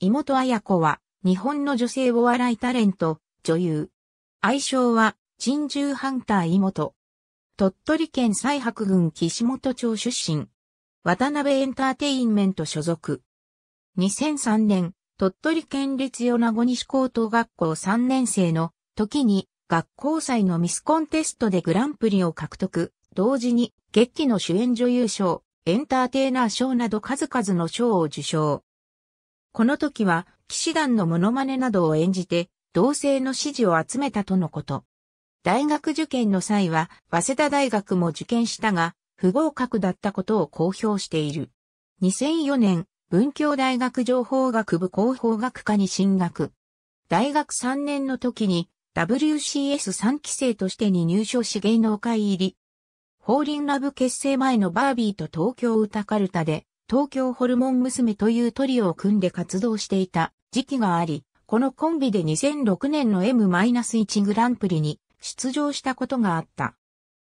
妹彩子は、日本の女性お笑いタレント、女優。愛称は、珍獣ハンター妹。鳥取県西白郡岸本町出身。渡辺エンターテインメント所属。2003年、鳥取県立米子西高等学校3年生の時に学校祭のミスコンテストでグランプリを獲得。同時に劇の主演女優賞、エンターテイナー賞など数々の賞を受賞。この時は、騎士団のモノマネなどを演じて、同性の支持を集めたとのこと。大学受験の際は、早稲田大学も受験したが、不合格だったことを公表している。2004年、文教大学情報学部広報学科に進学。大学3年の時に WCS3 期生としてに入所し芸能界入り。ホーリンラブ結成前のバービーと東京歌カルタで東京ホルモン娘というトリオを組んで活動していた時期があり、このコンビで2006年の M-1 グランプリに出場したことがあった。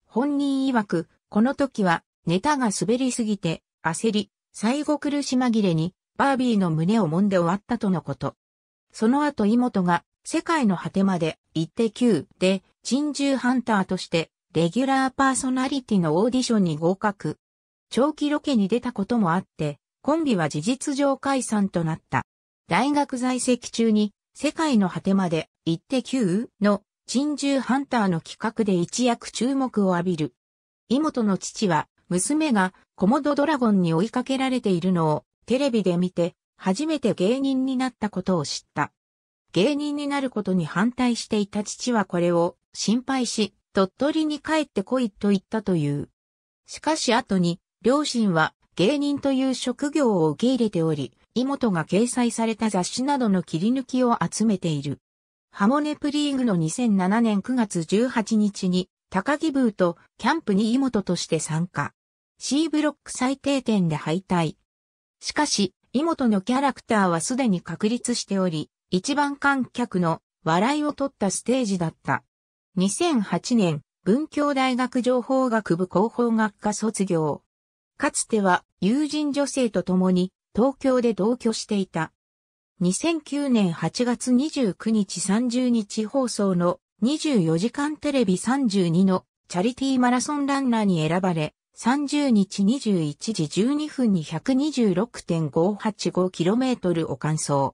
本人曰く、この時はネタが滑りすぎて焦り、最後苦し紛れにバービーの胸を揉んで終わったとのこと。その後妹が世界の果てまで行って9で珍獣ハンターとしてレギュラーパーソナリティのオーディションに合格。長期ロケに出たこともあって、コンビは事実上解散となった。大学在籍中に、世界の果てまで、行ってきゅうの、珍獣ハンターの企画で一躍注目を浴びる。妹の父は、娘がコモドドラゴンに追いかけられているのをテレビで見て、初めて芸人になったことを知った。芸人になることに反対していた父はこれを心配し、鳥取に帰ってこいと言ったという。しかし後に両親は芸人という職業を受け入れており、妹が掲載された雑誌などの切り抜きを集めている。ハモネプリーグの2007年9月18日に、高木ブーとキャンプに妹として参加。C ブロック最低点で敗退。しかし、妹のキャラクターはすでに確立しており、一番観客の笑いを取ったステージだった。2008年、文教大学情報学部広報学科卒業。かつては友人女性と共に東京で同居していた。2009年8月29日30日放送の24時間テレビ32のチャリティーマラソンランナーに選ばれ、30日21時12分に 126.585km を完走。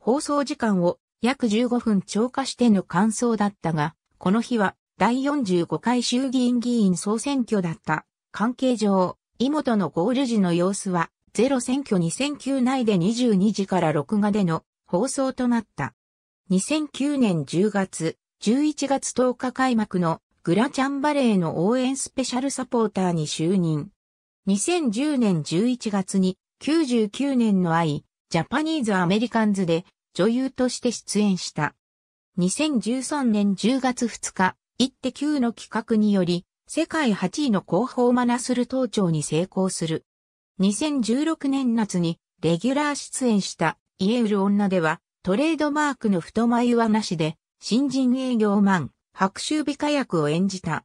放送時間を約15分超過しての完走だったが、この日は第45回衆議院議員総選挙だった。関係上、妹のゴール時の様子は、ゼロ選挙2009内で22時から録画での放送となった。2009年10月、11月10日開幕のグラチャンバレーの応援スペシャルサポーターに就任。2010年11月に99年の愛、ジャパニーズ・アメリカンズで女優として出演した。2013年10月2日、一手9の企画により、世界8位の後方マナスル登頂に成功する。2016年夏にレギュラー出演したイエウル女ではトレードマークの太眉はなしで新人営業マン白州美火薬を演じた。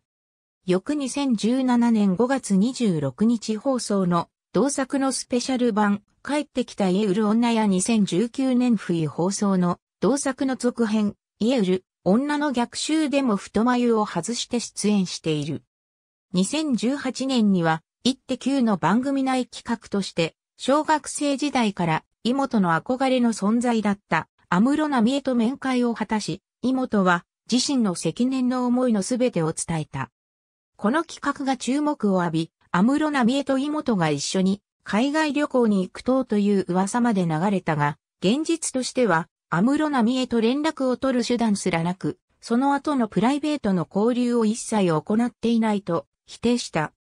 翌2017年5月26日放送の同作のスペシャル版帰ってきたイエウル女や2019年冬放送の同作の続編イエウル女の逆襲でも太眉を外して出演している。2018年には、一手九の番組内企画として、小学生時代から、イモトの憧れの存在だった、安室奈美恵と面会を果たし、イモトは、自身の積年の思いのすべてを伝えた。この企画が注目を浴び、安室奈美恵とイモトが一緒に、海外旅行に行く等という噂まで流れたが、現実としては、安室奈美恵と連絡を取る手段すらなく、その後のプライベートの交流を一切行っていないと否定した。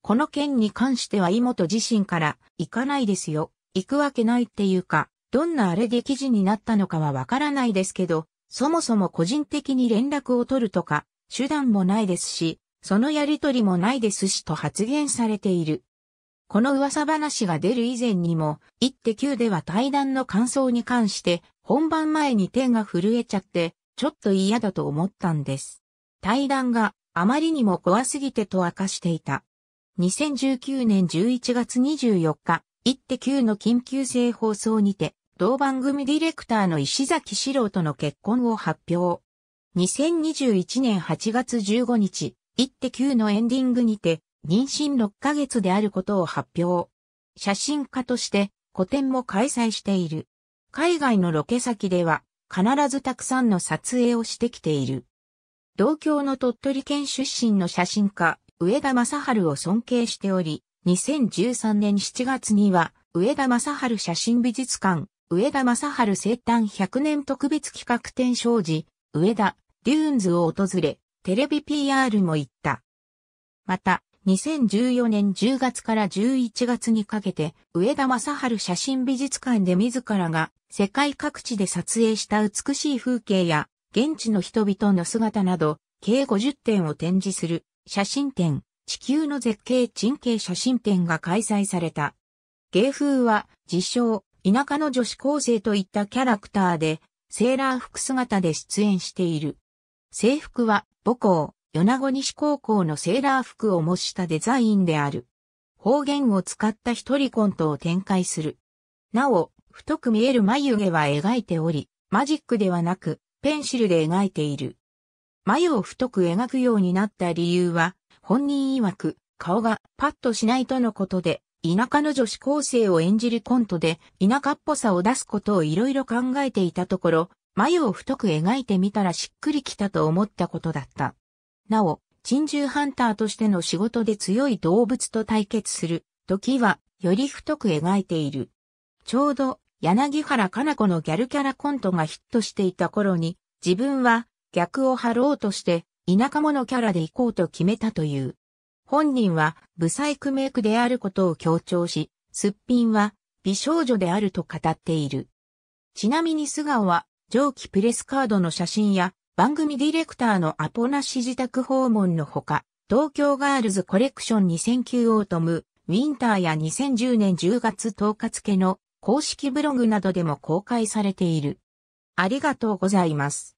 この件に関しては井本自身から行かないですよ。行くわけないっていうか、どんなあれで記事になったのかはわからないですけど、そもそも個人的に連絡を取るとか、手段もないですし、そのやりとりもないですしと発言されている。この噂話が出る以前にも、1.9では対談の感想に関して、本番前に手が震えちゃって、ちょっと嫌だと思ったんです。対談があまりにも怖すぎてと明かしていた。2019年11月24日、1.9の緊急性放送にて、同番組ディレクターの石崎史郎との結婚を発表。2021年8月15日、1.9のエンディングにて、妊娠6ヶ月であることを発表。写真家として個展も開催している。海外のロケ先では必ずたくさんの撮影をしてきている。同郷の鳥取県出身の写真家、上田正春を尊敬しており、2013年7月には、上田正春写真美術館、上田正春生誕100年特別企画展賞時、上田、デューンズを訪れ、テレビ PR も行った。また、2014年10月から11月にかけて、上田正春写真美術館で自らが世界各地で撮影した美しい風景や現地の人々の姿など、計50点を展示する写真展、地球の絶景珍景写真展が開催された。芸風は、自称、田舎の女子高生といったキャラクターで、セーラー服姿で出演している。制服は、母校、米子西高校のセーラー服を模したデザインである。方言を使った一人コントを展開する。なお、太く見える眉毛は描いており、マジックではなく、ペンシルで描いている。眉を太く描くようになった理由は、本人曰く、顔がパッとしないとのことで、田舎の女子高生を演じるコントで、田舎っぽさを出すことをいろいろ考えていたところ、眉を太く描いてみたらしっくりきたと思ったことだった。なお、珍獣ハンターとしての仕事で強い動物と対決する時は、より太く描いている。ちょうど柳原かな子のギャルキャラコントがヒットしていた頃に、自分は逆を張ろうとして、田舎者キャラで行こうと決めたという。本人は、ブサイクメイクであることを強調し、すっぴんは、美少女であると語っている。ちなみに素顔は、上記プレスカードの写真や、番組ディレクターのアポなし自宅訪問のほか、東京ガールズコレクション2009オートム、ウィンターや2010年10月10日付の公式ブログなどでも公開されている。ありがとうございます。